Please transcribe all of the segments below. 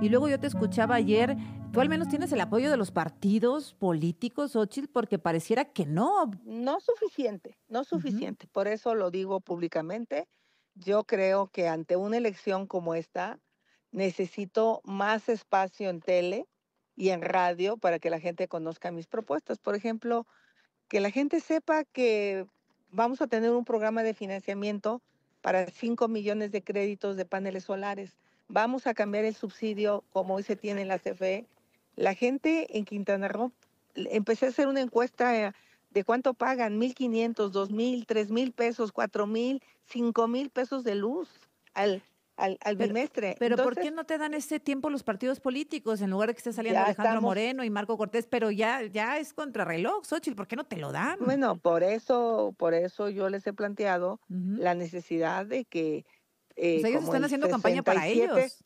Y luego yo te escuchaba ayer, tú al menos tienes el apoyo de los partidos políticos, Ochil, porque pareciera que no. No suficiente, no suficiente. Por eso lo digo públicamente. Yo creo que ante una elección como esta, necesito más espacio en tele y en radio para que la gente conozca mis propuestas. Por ejemplo, que la gente sepa que vamos a tener un programa de financiamiento para 5 millones de créditos de paneles solares. Vamos a cambiar el subsidio como hoy se tiene en la CFE. La gente en Quintana Roo, empecé a hacer una encuesta de cuánto pagan, 1.500, 2.000, 3.000 pesos, 4.000, 5.000 pesos de luz al, al, al pero, bimestre. Pero ¿por qué no te dan ese tiempo los partidos políticos en lugar de que esté saliendo Alejandro Moreno y Marco Cortés? Pero ya, ya es contrarreloj, Xochitl, ¿por qué no te lo dan? Bueno, por eso, por eso yo les he planteado la necesidad de que... Eh, pues, ellos están haciendo campaña para ellos.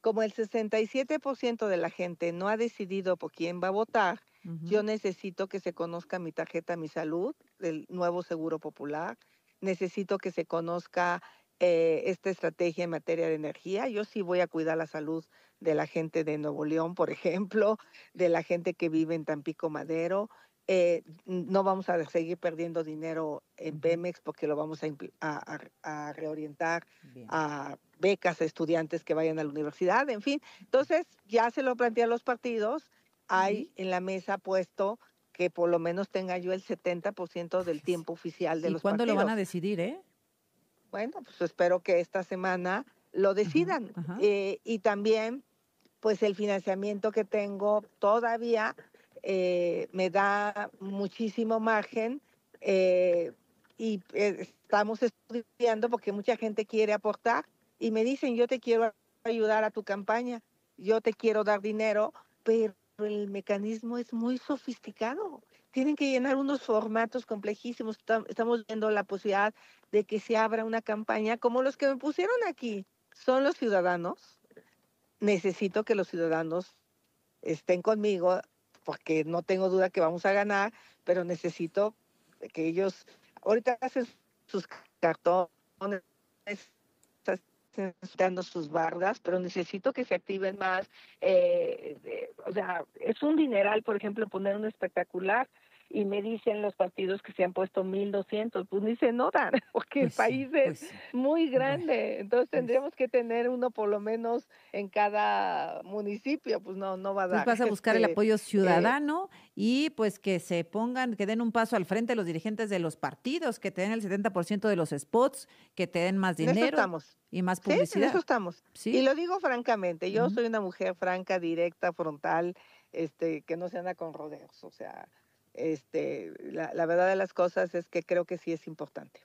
Como el 67% de la gente no ha decidido por quién va a votar, yo necesito que se conozca mi tarjeta Mi Salud, del nuevo Seguro Popular, necesito que se conozca eh, esta estrategia en materia de energía. Yo sí voy a cuidar la salud de la gente de Nuevo León, por ejemplo, de la gente que vive en Tampico Madero. Eh, no vamos a seguir perdiendo dinero en Pemex porque lo vamos a, reorientar a becas a estudiantes que vayan a la universidad, en fin. Entonces, ya se lo plantean los partidos. Hay en la mesa puesto que por lo menos tenga yo el 70% del tiempo oficial de los partidos ¿Y ¿Cuándo lo van a decidir, eh? bueno, pues espero que esta semana lo decidan. Eh, y también, pues el financiamiento que tengo todavía eh, me da muchísimo margen eh, y estamos estudiando porque mucha gente quiere aportar y me dicen, yo te quiero ayudar a tu campaña, yo te quiero dar dinero, pero el mecanismo es muy sofisticado tienen que llenar unos formatos complejísimos. Estamos viendo la posibilidad de que se abra una campaña como los que me pusieron aquí. Son los ciudadanos. Necesito que los ciudadanos estén conmigo porque no tengo duda que vamos a ganar, pero necesito que ellos ahorita hacen sus cartones, sus bardas, pero necesito que se activen más. Eh, o sea, es un dineral, por ejemplo, poner un espectacular y me dicen los partidos que se han puesto 1.200, pues ni se notan, porque el pues país pues es muy grande, entonces pues tendríamos que tener uno por lo menos en cada municipio, pues no, no va a dar. vas a buscar el apoyo eh, ciudadano y pues que se pongan, que den un paso al frente los dirigentes de los partidos, que te den el 70% de los spots, que te den más dinero. estamos. Y más publicidad. Sí, eso estamos. Y lo digo francamente, yo soy una mujer franca, directa, frontal, este, que no se anda con rodeos, o sea, este, la, la verdad de las cosas es que creo que sí es importante.